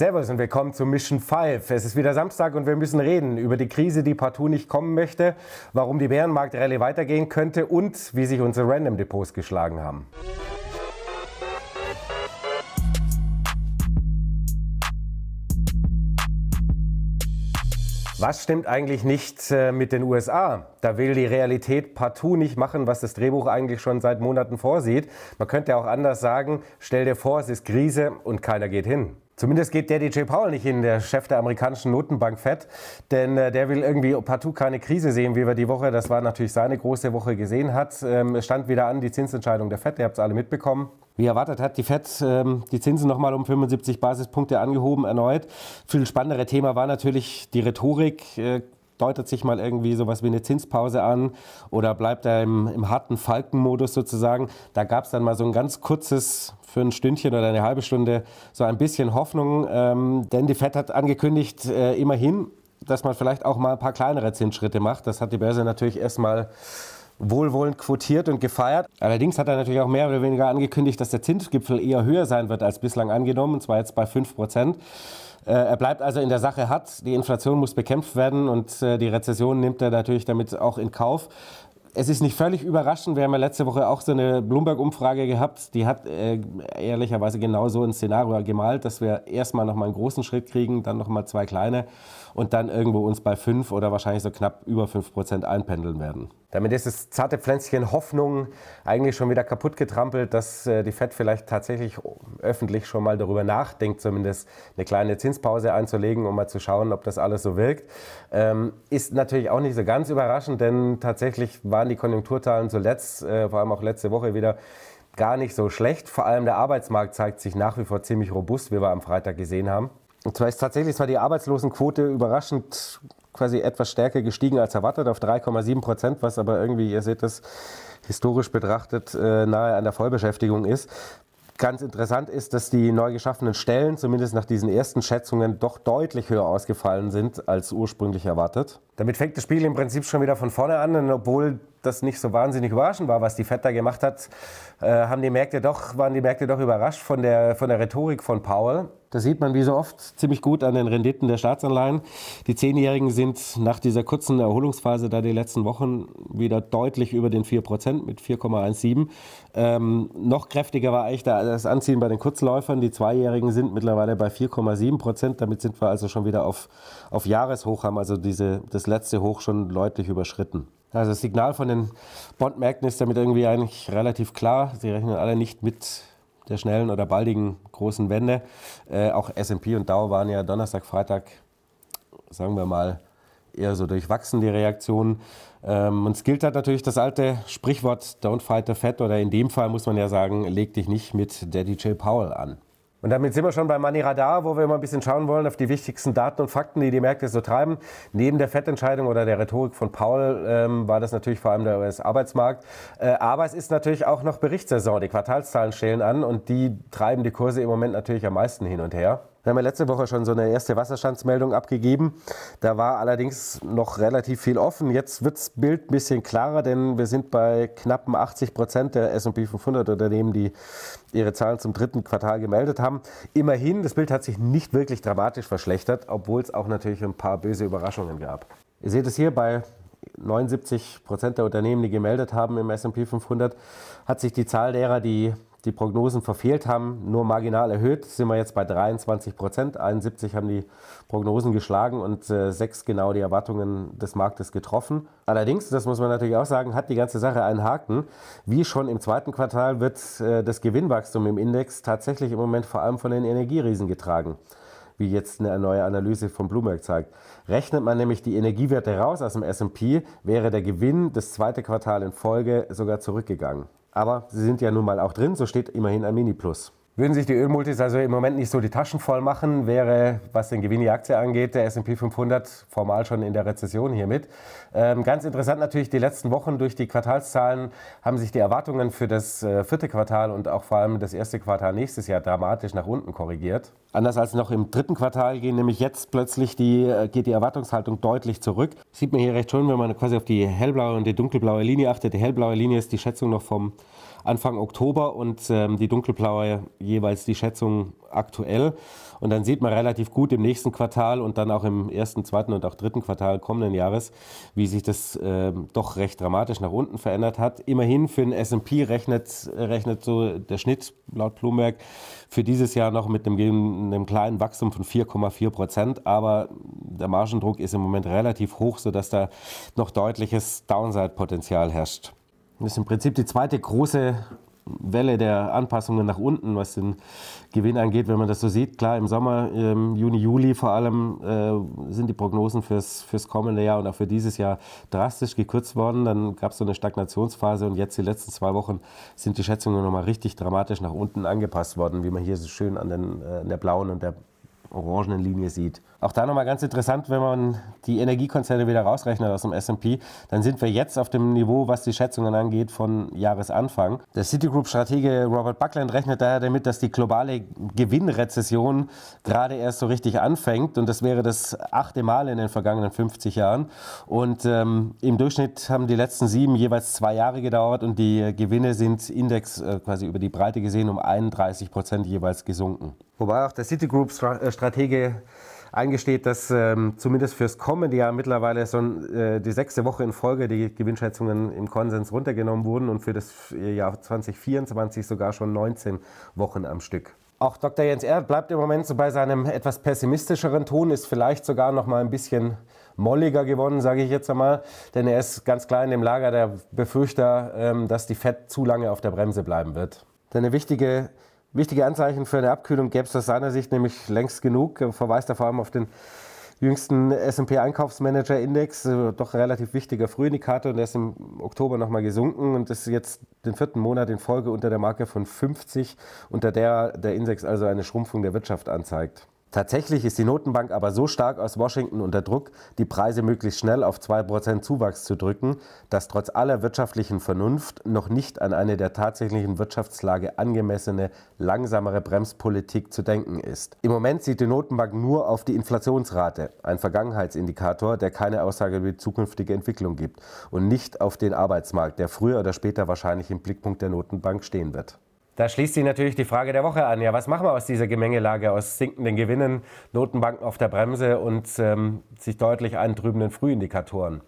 Servus und willkommen zu Mission 5. Es ist wieder Samstag und wir müssen reden über die Krise, die partout nicht kommen möchte, warum die bärenmarkt weitergehen könnte und wie sich unsere Random-Depots geschlagen haben. Was stimmt eigentlich nicht äh, mit den USA? Da will die Realität partout nicht machen, was das Drehbuch eigentlich schon seit Monaten vorsieht. Man könnte auch anders sagen, stell dir vor, es ist Krise und keiner geht hin. Zumindest geht der DJ Paul nicht hin, der Chef der amerikanischen Notenbank FED, denn äh, der will irgendwie partout keine Krise sehen, wie wir die Woche, das war natürlich seine große Woche gesehen hat. Ähm, es stand wieder an die Zinsentscheidung der FED, ihr habt es alle mitbekommen. Wie erwartet hat die FED ähm, die Zinsen nochmal um 75 Basispunkte angehoben erneut. Viel spannendere Thema war natürlich die Rhetorik. Äh, deutet sich mal irgendwie sowas wie eine Zinspause an oder bleibt er im, im harten Falkenmodus sozusagen. Da gab es dann mal so ein ganz kurzes, für ein Stündchen oder eine halbe Stunde, so ein bisschen Hoffnung. Ähm, denn die FED hat angekündigt, äh, immerhin, dass man vielleicht auch mal ein paar kleinere Zinsschritte macht. Das hat die Börse natürlich erstmal wohlwollend quotiert und gefeiert. Allerdings hat er natürlich auch mehr oder weniger angekündigt, dass der Zinsgipfel eher höher sein wird als bislang angenommen, und zwar jetzt bei 5 Prozent. Äh, er bleibt also in der Sache hart. Die Inflation muss bekämpft werden und äh, die Rezession nimmt er natürlich damit auch in Kauf es ist nicht völlig überraschend. Wir haben ja letzte Woche auch so eine Bloomberg-Umfrage gehabt. Die hat äh, ehrlicherweise genau so ein Szenario gemalt, dass wir erstmal nochmal einen großen Schritt kriegen, dann nochmal zwei kleine und dann irgendwo uns bei fünf oder wahrscheinlich so knapp über fünf Prozent einpendeln werden. Damit ist das zarte Pflänzchen Hoffnung eigentlich schon wieder kaputt getrampelt, dass äh, die FED vielleicht tatsächlich öffentlich schon mal darüber nachdenkt, zumindest eine kleine Zinspause einzulegen, um mal zu schauen, ob das alles so wirkt. Ähm, ist natürlich auch nicht so ganz überraschend, denn tatsächlich waren waren die Konjunkturzahlen zuletzt, äh, vor allem auch letzte Woche wieder, gar nicht so schlecht. Vor allem der Arbeitsmarkt zeigt sich nach wie vor ziemlich robust, wie wir am Freitag gesehen haben. Und zwar ist tatsächlich zwar die Arbeitslosenquote überraschend quasi etwas stärker gestiegen als erwartet auf 3,7 Prozent, was aber irgendwie, ihr seht das historisch betrachtet, äh, nahe an der Vollbeschäftigung ist. Ganz interessant ist, dass die neu geschaffenen Stellen, zumindest nach diesen ersten Schätzungen, doch deutlich höher ausgefallen sind als ursprünglich erwartet. Damit fängt das Spiel im Prinzip schon wieder von vorne an, denn obwohl das nicht so wahnsinnig überraschend war, was die Fed da gemacht hat, äh, haben die Märkte doch, waren die Märkte doch überrascht von der, von der Rhetorik von Powell. Das sieht man wie so oft ziemlich gut an den Renditen der Staatsanleihen. Die Zehnjährigen sind nach dieser kurzen Erholungsphase da die letzten Wochen wieder deutlich über den 4% mit 4,17. Ähm, noch kräftiger war eigentlich das Anziehen bei den Kurzläufern. Die Zweijährigen sind mittlerweile bei 4,7%. Damit sind wir also schon wieder auf, auf Jahreshoch, haben also diese, das letzte Hoch schon deutlich überschritten. Also das Signal von den Bondmärkten ist damit irgendwie eigentlich relativ klar. Sie rechnen alle nicht mit der schnellen oder baldigen großen Wende. Äh, auch S&P und Dow waren ja Donnerstag, Freitag, sagen wir mal, eher so durchwachsen die Reaktionen. Ähm, und es gilt halt natürlich das alte Sprichwort Don't fight the Fed oder in dem Fall muss man ja sagen, leg dich nicht mit Daddy J. Powell an. Und damit sind wir schon bei Money Radar, wo wir immer ein bisschen schauen wollen auf die wichtigsten Daten und Fakten, die die Märkte so treiben. Neben der Fettentscheidung oder der Rhetorik von Paul ähm, war das natürlich vor allem der US-Arbeitsmarkt. Äh, aber es ist natürlich auch noch Berichtssaison. Die Quartalszahlen stehen an und die treiben die Kurse im Moment natürlich am meisten hin und her. Wir haben ja letzte Woche schon so eine erste Wasserstandsmeldung abgegeben. Da war allerdings noch relativ viel offen. Jetzt wird das Bild ein bisschen klarer, denn wir sind bei knappen 80 Prozent der S&P 500 Unternehmen, die ihre Zahlen zum dritten Quartal gemeldet haben. Immerhin, das Bild hat sich nicht wirklich dramatisch verschlechtert, obwohl es auch natürlich ein paar böse Überraschungen gab. Ihr seht es hier bei 79 Prozent der Unternehmen, die gemeldet haben im S&P 500, hat sich die Zahl derer, die die Prognosen verfehlt haben, nur marginal erhöht, sind wir jetzt bei 23 Prozent. 71 haben die Prognosen geschlagen und äh, sechs genau die Erwartungen des Marktes getroffen. Allerdings, das muss man natürlich auch sagen, hat die ganze Sache einen Haken. Wie schon im zweiten Quartal wird äh, das Gewinnwachstum im Index tatsächlich im Moment vor allem von den Energieriesen getragen wie jetzt eine neue Analyse von Bloomberg zeigt. Rechnet man nämlich die Energiewerte raus aus dem SP, wäre der Gewinn das zweite Quartal in Folge sogar zurückgegangen. Aber sie sind ja nun mal auch drin, so steht immerhin ein Mini Plus. Würden sich die Ölmultis also im Moment nicht so die Taschen voll machen, wäre, was den Gewinn die Aktie angeht, der S&P 500 formal schon in der Rezession hiermit. Ähm, ganz interessant natürlich, die letzten Wochen durch die Quartalszahlen haben sich die Erwartungen für das äh, vierte Quartal und auch vor allem das erste Quartal nächstes Jahr dramatisch nach unten korrigiert. Anders als noch im dritten Quartal gehen nämlich jetzt plötzlich die, äh, geht die Erwartungshaltung deutlich zurück. Sieht man hier recht schön, wenn man quasi auf die hellblaue und die dunkelblaue Linie achtet. Die hellblaue Linie ist die Schätzung noch vom Anfang Oktober und ähm, die dunkelblaue jeweils die Schätzung aktuell. Und dann sieht man relativ gut im nächsten Quartal und dann auch im ersten, zweiten und auch dritten Quartal kommenden Jahres, wie sich das äh, doch recht dramatisch nach unten verändert hat. Immerhin für den S&P rechnet, rechnet so der Schnitt laut Bloomberg für dieses Jahr noch mit einem, einem kleinen Wachstum von 4,4 Prozent. Aber der Margendruck ist im Moment relativ hoch, sodass da noch deutliches Downside-Potenzial herrscht. Das ist im Prinzip die zweite große Welle der Anpassungen nach unten, was den Gewinn angeht, wenn man das so sieht. Klar, im Sommer, ähm, Juni, Juli vor allem, äh, sind die Prognosen fürs, fürs kommende Jahr und auch für dieses Jahr drastisch gekürzt worden. Dann gab es so eine Stagnationsphase und jetzt die letzten zwei Wochen sind die Schätzungen nochmal richtig dramatisch nach unten angepasst worden, wie man hier so schön an, den, äh, an der blauen und der orangenen Linie sieht. Auch da nochmal ganz interessant, wenn man die Energiekonzerne wieder rausrechnet aus dem SP, dann sind wir jetzt auf dem Niveau, was die Schätzungen angeht, von Jahresanfang. Der Citigroup-Stratege Robert Buckland rechnet daher damit, dass die globale Gewinnrezession gerade erst so richtig anfängt und das wäre das achte Mal in den vergangenen 50 Jahren. Und ähm, im Durchschnitt haben die letzten sieben jeweils zwei Jahre gedauert und die Gewinne sind Index äh, quasi über die Breite gesehen um 31 Prozent jeweils gesunken. Wobei auch der Citigroup-Stratege äh, Stratege eingesteht, dass ähm, zumindest fürs kommende Jahr mittlerweile so äh, die sechste Woche in Folge die Gewinnschätzungen im Konsens runtergenommen wurden und für das äh, Jahr 2024 sogar schon 19 Wochen am Stück. Auch Dr. Jens Erd bleibt im Moment so bei seinem etwas pessimistischeren Ton, ist vielleicht sogar noch mal ein bisschen molliger geworden, sage ich jetzt einmal, denn er ist ganz klar in dem Lager der Befürchter, ähm, dass die FED zu lange auf der Bremse bleiben wird. Denn eine wichtige Wichtige Anzeichen für eine Abkühlung gäbe es aus seiner Sicht nämlich längst genug. Verweist er vor allem auf den jüngsten S&P Einkaufsmanager Index, äh, doch relativ wichtiger Frühindikator und der ist im Oktober nochmal gesunken und ist jetzt den vierten Monat in Folge unter der Marke von 50, unter der der Index also eine Schrumpfung der Wirtschaft anzeigt. Tatsächlich ist die Notenbank aber so stark aus Washington unter Druck, die Preise möglichst schnell auf 2% Zuwachs zu drücken, dass trotz aller wirtschaftlichen Vernunft noch nicht an eine der tatsächlichen Wirtschaftslage angemessene, langsamere Bremspolitik zu denken ist. Im Moment sieht die Notenbank nur auf die Inflationsrate, ein Vergangenheitsindikator, der keine Aussage über die zukünftige Entwicklung gibt, und nicht auf den Arbeitsmarkt, der früher oder später wahrscheinlich im Blickpunkt der Notenbank stehen wird. Da schließt sich natürlich die Frage der Woche an. Ja, was machen wir aus dieser Gemengelage, aus sinkenden Gewinnen, Notenbanken auf der Bremse und ähm, sich deutlich eintrübenden Frühindikatoren?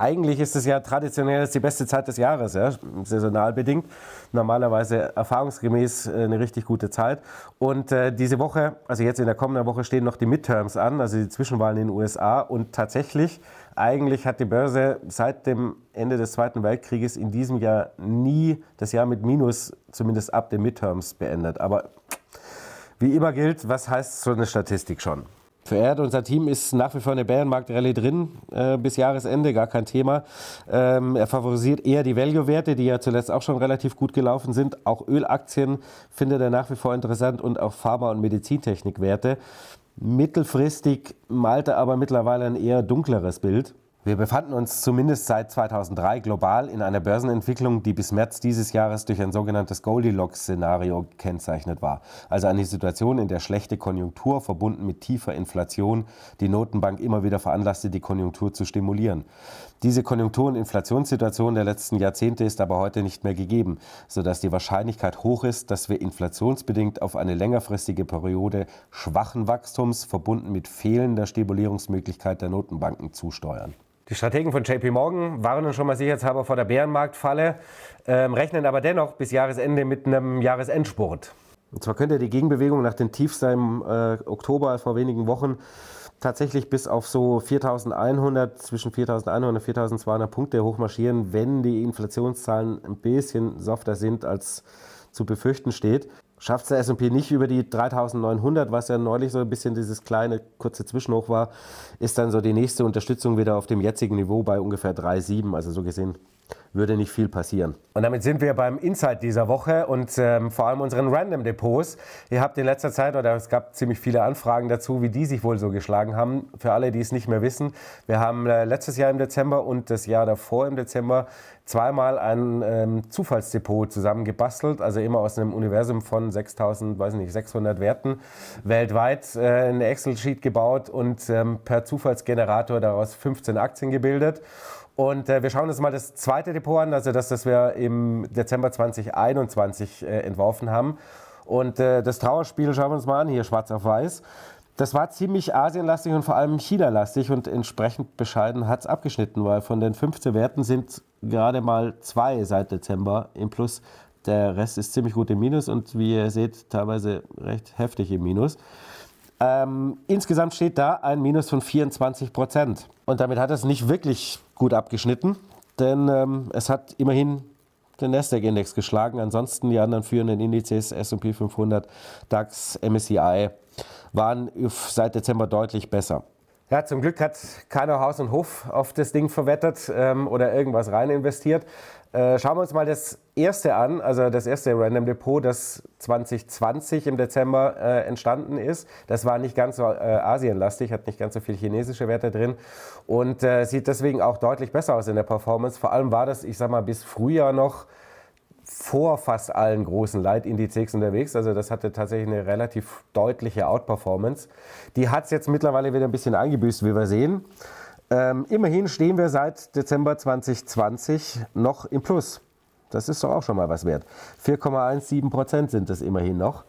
eigentlich ist es ja traditionell die beste Zeit des Jahres, ja, saisonal bedingt. Normalerweise erfahrungsgemäß äh, eine richtig gute Zeit. Und äh, diese Woche, also jetzt in der kommenden Woche, stehen noch die Midterms an, also die Zwischenwahlen in den USA. Und tatsächlich, eigentlich hat die Börse seit dem Ende des Zweiten Weltkrieges in diesem Jahr nie das Jahr mit Minus, zumindest ab den Midterms, beendet. Aber wie immer gilt, was heißt so eine Statistik schon? Für Erd und Team ist nach wie vor eine Bärenmarkt-Rallye drin, äh, bis Jahresende, gar kein Thema. Ähm, er favorisiert eher die Value-Werte, die ja zuletzt auch schon relativ gut gelaufen sind. Auch Ölaktien findet er nach wie vor interessant und auch Pharma- und Medizintechnik-Werte. Mittelfristig malt er aber mittlerweile ein eher dunkleres Bild. Wir befanden uns zumindest seit 2003 global in einer Börsenentwicklung, die bis März dieses Jahres durch ein sogenanntes Goldilocks-Szenario gekennzeichnet war. Also eine Situation, in der schlechte Konjunktur verbunden mit tiefer Inflation die Notenbank immer wieder veranlasste, die Konjunktur zu stimulieren. Diese Konjunktur- und Inflationssituation der letzten Jahrzehnte ist aber heute nicht mehr gegeben, sodass die Wahrscheinlichkeit hoch ist, dass wir inflationsbedingt auf eine längerfristige Periode schwachen Wachstums verbunden mit fehlender Stimulierungsmöglichkeit der Notenbanken zusteuern. Die Strategen von JP Morgan warnen schon mal sicherheitshalber vor der Bärenmarktfalle, ähm, rechnen aber dennoch bis Jahresende mit einem Jahresendspurt. Und zwar könnte die Gegenbewegung nach den Tiefs im äh, Oktober also vor wenigen Wochen tatsächlich bis auf so 4100, zwischen 4100 und 4200 Punkte hochmarschieren, wenn die Inflationszahlen ein bisschen softer sind, als zu befürchten steht schafft es der S&P nicht über die 3900, was ja neulich so ein bisschen dieses kleine kurze Zwischenhoch war, ist dann so die nächste Unterstützung wieder auf dem jetzigen Niveau bei ungefähr 3,7. Also so gesehen würde nicht viel passieren. Und damit sind wir beim Insight dieser Woche und ähm, vor allem unseren Random Depots. Ihr habt in letzter Zeit, oder es gab ziemlich viele Anfragen dazu, wie die sich wohl so geschlagen haben. Für alle, die es nicht mehr wissen, wir haben äh, letztes Jahr im Dezember und das Jahr davor im Dezember zweimal ein ähm, Zufallsdepot zusammengebastelt, also immer aus einem Universum von 6000, weiß nicht, 600 Werten weltweit äh, eine Excel-Sheet gebaut und ähm, per Zufallsgenerator daraus 15 Aktien gebildet. Und äh, wir schauen uns mal das zweite Depot an, also das, das wir im Dezember 2021 äh, entworfen haben. Und äh, das Trauerspiel schauen wir uns mal an, hier schwarz auf weiß. Das war ziemlich asienlastig und vor allem China-lastig und entsprechend bescheiden hat es abgeschnitten, weil von den 15 Werten sind gerade mal zwei seit Dezember im Plus. Der Rest ist ziemlich gut im Minus und wie ihr seht, teilweise recht heftig im Minus. Ähm, insgesamt steht da ein Minus von 24 Prozent. Und damit hat es nicht wirklich gut abgeschnitten, denn ähm, es hat immerhin den Nasdaq-Index geschlagen. Ansonsten die anderen führenden Indizes S&P 500, DAX, MSCI waren seit Dezember deutlich besser. Ja, zum Glück hat keiner Haus und Hof auf das Ding verwettet ähm, oder irgendwas rein investiert. Äh, schauen wir uns mal das erste an, also das erste Random Depot, das 2020 im Dezember äh, entstanden ist. Das war nicht ganz so äh, asienlastig, hat nicht ganz so viel chinesische Werte drin und äh, sieht deswegen auch deutlich besser aus in der Performance. Vor allem war das, ich sag mal, bis Frühjahr noch vor fast allen großen Leitindizes unterwegs. Also das hatte tatsächlich eine relativ deutliche Outperformance. Die hat es jetzt mittlerweile wieder ein bisschen eingebüßt, wie wir sehen. Ähm, immerhin stehen wir seit Dezember 2020 noch im Plus. Das ist doch auch schon mal was wert. 4,17 Prozent sind das immerhin noch.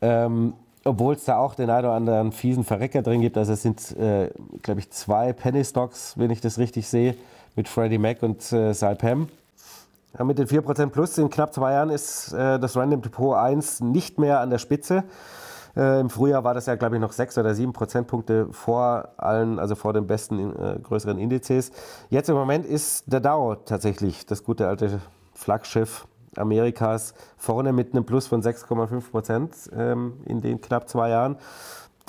Ähm, obwohl es da auch den einen oder anderen fiesen Verrecker drin gibt. Also es sind, äh, glaube ich, zwei Penny Stocks, wenn ich das richtig sehe, mit Freddie Mac und äh, Pam. Ja, mit den 4% plus in knapp zwei Jahren ist äh, das Random Depot 1 nicht mehr an der Spitze. Äh, Im Frühjahr war das ja, glaube ich, noch 6 oder 7 Prozentpunkte vor allen, also vor den besten äh, größeren Indizes. Jetzt im Moment ist der Dow tatsächlich das gute alte Flaggschiff Amerikas vorne mit einem Plus von 6,5 Prozent ähm, in den knapp zwei Jahren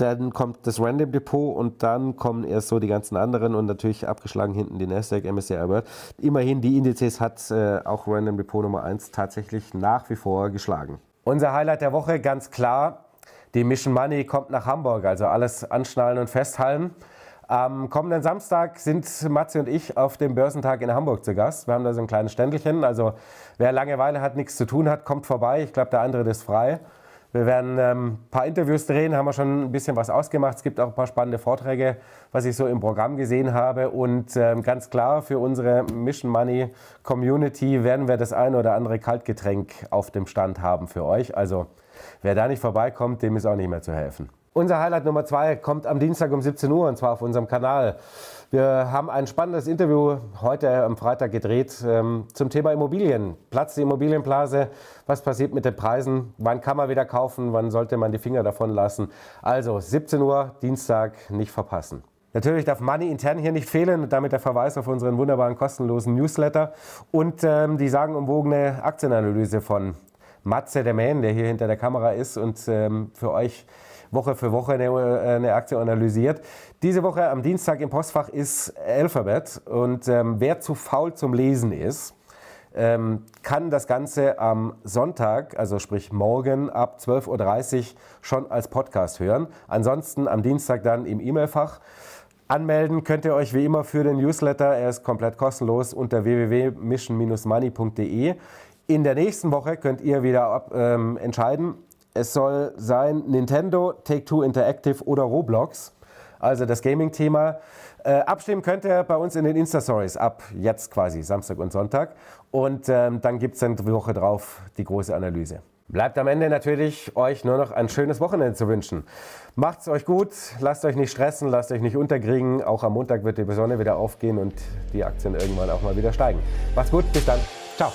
dann kommt das Random Depot und dann kommen erst so die ganzen anderen und natürlich abgeschlagen hinten die Nasdaq, MSCI World. Immerhin, die Indizes hat äh, auch Random Depot Nummer 1 tatsächlich nach wie vor geschlagen. Unser Highlight der Woche, ganz klar, die Mission Money kommt nach Hamburg, also alles anschnallen und festhalten. Am kommenden Samstag sind Matze und ich auf dem Börsentag in Hamburg zu Gast. Wir haben da so ein kleines Ständelchen. Also wer Langeweile hat, nichts zu tun hat, kommt vorbei. Ich glaube, der andere ist frei. Wir werden ein ähm, paar Interviews drehen, haben wir schon ein bisschen was ausgemacht. Es gibt auch ein paar spannende Vorträge, was ich so im Programm gesehen habe. Und ähm, ganz klar, für unsere Mission Money Community werden wir das ein oder andere Kaltgetränk auf dem Stand haben für euch. Also wer da nicht vorbeikommt, dem ist auch nicht mehr zu helfen. Unser Highlight Nummer zwei kommt am Dienstag um 17 Uhr und zwar auf unserem Kanal. Wir haben ein spannendes Interview heute äh, am Freitag gedreht ähm, zum Thema Immobilien. Platz die Immobilienblase, was passiert mit den Preisen, wann kann man wieder kaufen, wann sollte man die Finger davon lassen. Also 17 Uhr Dienstag nicht verpassen. Natürlich darf Money intern hier nicht fehlen und damit der Verweis auf unseren wunderbaren kostenlosen Newsletter und ähm, die sagenumwogene Aktienanalyse von Matze, der Man, der hier hinter der Kamera ist und ähm, für euch Woche für Woche eine, äh, eine Aktie analysiert. Diese Woche am Dienstag im Postfach ist Alphabet und ähm, wer zu faul zum Lesen ist, ähm, kann das Ganze am Sonntag, also sprich morgen ab 12.30 Uhr schon als Podcast hören. Ansonsten am Dienstag dann im E-Mail-Fach. Anmelden könnt ihr euch wie immer für den Newsletter. Er ist komplett kostenlos unter www.mission-money.de. In der nächsten Woche könnt ihr wieder ab, ähm, entscheiden, es soll sein Nintendo, Take-Two Interactive oder Roblox. Also das Gaming-Thema. Äh, abstimmen könnt ihr bei uns in den Insta-Stories ab jetzt quasi, Samstag und Sonntag. Und ähm, dann gibt es dann die Woche drauf die große Analyse. Bleibt am Ende natürlich euch nur noch ein schönes Wochenende zu wünschen. Macht's euch gut, lasst euch nicht stressen, lasst euch nicht unterkriegen. Auch am Montag wird die Sonne wieder aufgehen und die Aktien irgendwann auch mal wieder steigen. Macht's gut, bis dann. Ciao.